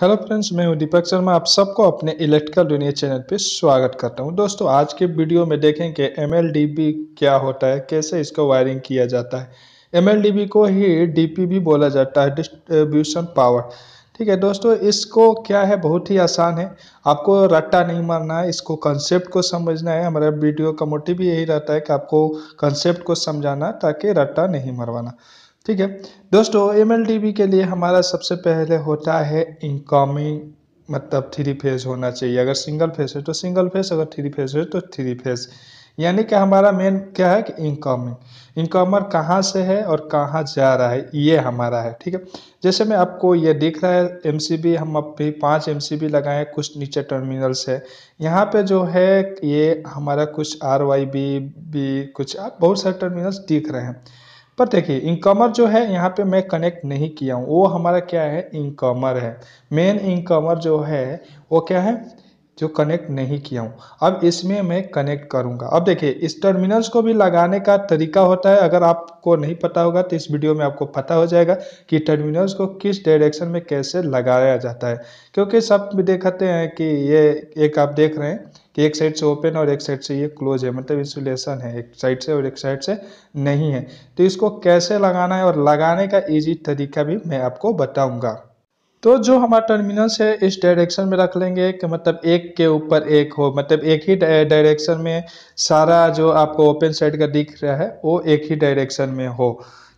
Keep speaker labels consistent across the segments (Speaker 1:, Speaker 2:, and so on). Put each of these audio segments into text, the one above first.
Speaker 1: hello friends मैं हूं दीपक शर्मा आप सबको अपने इलेक्ट्रिकल दुनिया चैनल पर स्वागत करता हूं दोस्तों आज के वीडियो में देखेंगे एम क्या होता है कैसे इसको वायरिंग किया जाता है एम को ही डी बोला जाता है डिस्ट्रीब्यूशन पावर ठीक है दोस्तों इसको क्या है बहुत ही आसान है आपको रट्टा नहीं मारना है इसको कंसेप्ट को समझना है हमारा वीडियो का मोटिव यही रहता है कि आपको कंसेप्ट को समझाना ताकि रट्टा नहीं मरवाना ठीक है दोस्तों एम एल के लिए हमारा सबसे पहले होता है इनकमिंग मतलब थ्री फेज होना चाहिए अगर सिंगल फेज है तो सिंगल फेज अगर थ्री फेज है तो थ्री फेज यानी कि हमारा मेन क्या है कि इनकमिंग इनकमर कहाँ से है और कहाँ जा रहा है ये हमारा है ठीक है जैसे मैं आपको ये देख रहा है एमसीबी हम अभी पाँच एमसीबी लगाए कुछ नीचे टर्मिनल्स है यहाँ पे जो है ये हमारा कुछ आर वाई बी बी कुछ बहुत सारे टर्मिनल्स दिख रहे हैं पर देखिए इनकमर जो है यहाँ पे मैं कनेक्ट नहीं किया हूँ वो हमारा क्या है इनकमर है मेन इनकमर जो है वो क्या है जो कनेक्ट नहीं किया हूँ अब इसमें मैं कनेक्ट करूँगा अब देखिए इस टर्मिनल्स को भी लगाने का तरीका होता है अगर आपको नहीं पता होगा तो इस वीडियो में आपको पता हो जाएगा कि टर्मिनल्स को किस डायरेक्शन में कैसे लगाया जाता है क्योंकि सब देखते हैं कि ये एक आप देख रहे हैं कि एक साइड से ओपन और एक साइड से ये क्लोज है मतलब इंसुलेशन है एक साइड से और एक साइड से नहीं है तो इसको कैसे लगाना है और लगाने का ईजी तरीका भी मैं आपको बताऊँगा तो जो हमारा टर्मिनल्स है इस डायरेक्शन में रख लेंगे कि मतलब एक के ऊपर एक हो मतलब एक ही डायरेक्शन में सारा जो आपको ओपन साइड का दिख रहा है वो एक ही डायरेक्शन में हो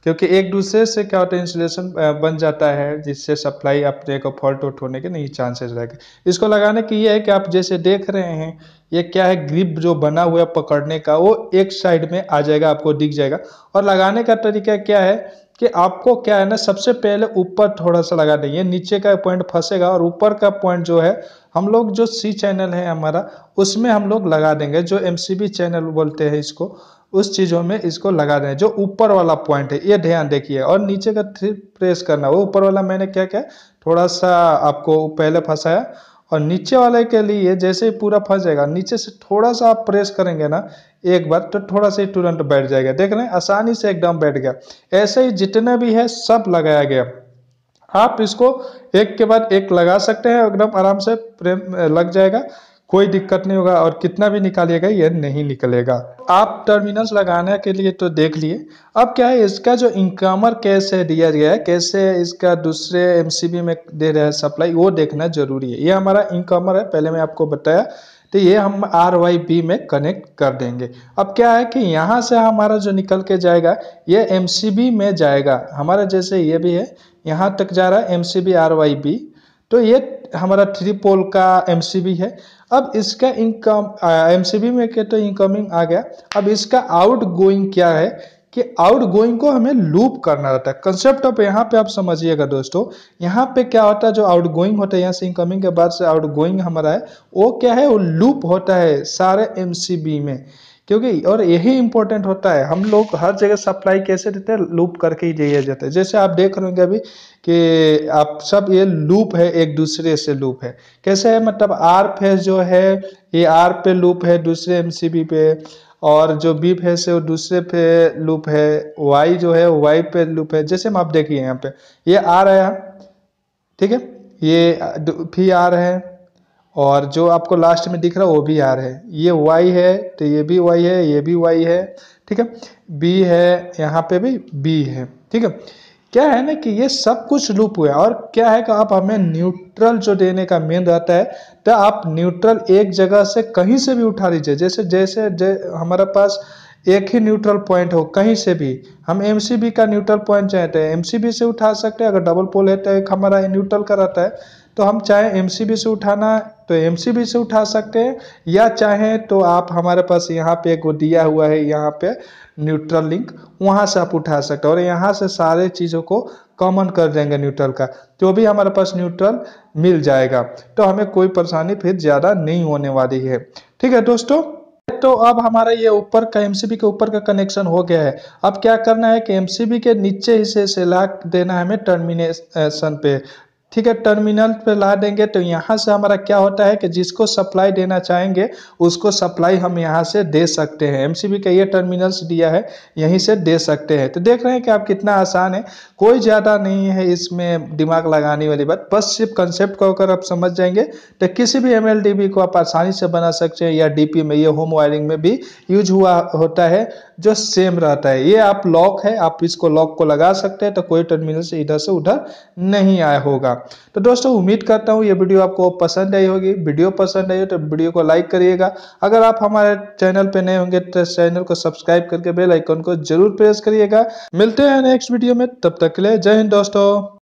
Speaker 1: क्योंकि एक दूसरे से क्या होता है इंसुलेशन बन जाता है जिससे सप्लाई अपने को फॉल्ट आउट होने के नहीं चांसेस रहेगा इसको लगाने की ये है कि आप जैसे देख रहे हैं ये क्या है ग्रिप जो बना हुआ है पकड़ने का वो एक साइड में आ जाएगा आपको दिख जाएगा और लगाने का तरीका क्या है कि आपको क्या है ना सबसे पहले ऊपर थोड़ा सा लगा देंगे नीचे का पॉइंट फंसेगा और ऊपर का पॉइंट जो है हम लोग जो सी चैनल है हमारा उसमें हम लोग लगा देंगे जो एम चैनल बोलते हैं इसको उस चीज़ों में इसको लगा दें जो ऊपर वाला पॉइंट है ये ध्यान देखिए और नीचे का प्रेस करना वो ऊपर वाला मैंने क्या क्या थोड़ा सा आपको पहले फंसाया और नीचे वाले के लिए जैसे ही पूरा फंस जाएगा नीचे से थोड़ा सा आप प्रेस करेंगे ना एक बार तो थोड़ा सा तुरंत बैठ जाएगा देख रहे हैं आसानी से एकदम बैठ गया ऐसे ही जितने भी है सब लगाया गया आप इसको एक के बाद एक लगा सकते हैं एकदम आराम से प्रेम लग जाएगा कोई दिक्कत नहीं होगा और कितना भी निकालिएगा ये नहीं निकलेगा आप टर्मिनल्स लगाने के लिए तो देख लिए अब क्या है इसका जो इनकमर कैसे दिया गया है कैसे इसका दूसरे एमसीबी में दे रहा है सप्लाई वो देखना जरूरी है ये हमारा इनकमर है पहले मैं आपको बताया तो ये हम आर वाई बी में कनेक्ट कर देंगे अब क्या है कि यहाँ से हमारा जो निकल के जाएगा ये एम सी बी में जाएगा हमारा जैसे ये भी है यहाँ तक जा रहा है M C B R Y B तो ये हमारा थ्री पोल का एम सी बी है अब इसका इनकम एमसीबी में के तो इनकमिंग आ गया अब इसका आउट गोइंग क्या है कि आउट गोइंग को हमें लूप करना रहता है कंसेप्ट ऑफ यहाँ पे आप समझिएगा दोस्तों यहाँ पे क्या होता है जो आउट गोइंग होता है यहाँ से इनकमिंग के बाद से आउट गोइंग हमारा है वो क्या है वो लूप होता है सारे एम में क्योंकि और यही इम्पोर्टेंट होता है हम लोग हर जगह सप्लाई कैसे देते हैं लूप करके ही दिया जाता है जैसे आप देख रहे होंगे अभी कि आप सब ये लूप है एक दूसरे से लूप है कैसे है मतलब आर फेस जो है ये आर पे लूप है दूसरे बी पे और जो बी फेस है वो दूसरे पे लूप है वाई जो है वाई पे लूप है जैसे हम आप देखिए यहाँ पे ये आर आया ठीक है ये फी आर है और जो आपको लास्ट में दिख रहा है वो भी आर है ये वाई है तो ये भी वाई है ये भी वाई है ठीक है बी है यहाँ पे भी बी है ठीक है क्या है ना कि ये सब कुछ लूप हुआ है और क्या है कि आप हमें न्यूट्रल जो देने का मेन रहता है तो आप न्यूट्रल एक जगह से कहीं से भी उठा लीजिए जैसे जैसे जै, हमारे पास एक ही न्यूट्रल पॉइंट हो कहीं से भी हम एम का न्यूट्रल पॉइंट चाहते हैं एम से उठा सकते हैं अगर डबल पोल है तो एक हमारा न्यूट्रल का रहता है तो हम चाहे एम से उठाना तो एम से उठा सकते हैं या चाहें तो आप हमारे पास यहाँ पे एक दिया हुआ है यहाँ पे न्यूट्रल लिंक वहाँ से आप उठा सकते हैं और यहाँ से सारे चीज़ों को कॉमन कर देंगे न्यूट्रल का तो भी हमारे पास न्यूट्रल मिल जाएगा तो हमें कोई परेशानी फिर ज़्यादा नहीं होने वाली है ठीक है दोस्तों तो अब हमारा ये ऊपर का एमसीबी के ऊपर का कनेक्शन हो गया है अब क्या करना है कि एमसीबी के नीचे हिस्से से ला देना है हमें टर्मिनेशन पे ठीक है टर्मिनल पे ला देंगे तो यहाँ से हमारा क्या होता है कि जिसको सप्लाई देना चाहेंगे उसको सप्लाई हम यहाँ से दे सकते हैं एमसीबी का ये टर्मिनल्स दिया है यहीं से दे सकते हैं तो देख रहे हैं कि आप कितना आसान है कोई ज़्यादा नहीं है इसमें दिमाग लगाने वाली बात बस सिर्फ कंसेप्ट को अगर आप समझ जाएंगे तो किसी भी एम को आप आसानी से बना सकते हैं या डी में ये होम वायरिंग में भी यूज हुआ होता है जो सेम रहता है ये आप लॉक है आप इसको लॉक को लगा सकते हैं तो कोई टर्मिनल से इधर से उधर नहीं आया होगा तो दोस्तों उम्मीद करता हूँ ये वीडियो आपको पसंद आई होगी वीडियो पसंद आई हो तो वीडियो को लाइक करिएगा अगर आप हमारे चैनल पर नए होंगे तो चैनल को सब्सक्राइब करके बेलाइकॉन को जरूर प्रेस करिएगा मिलते हैं नेक्स्ट वीडियो में तब तक के लिए जय हिंद दोस्तों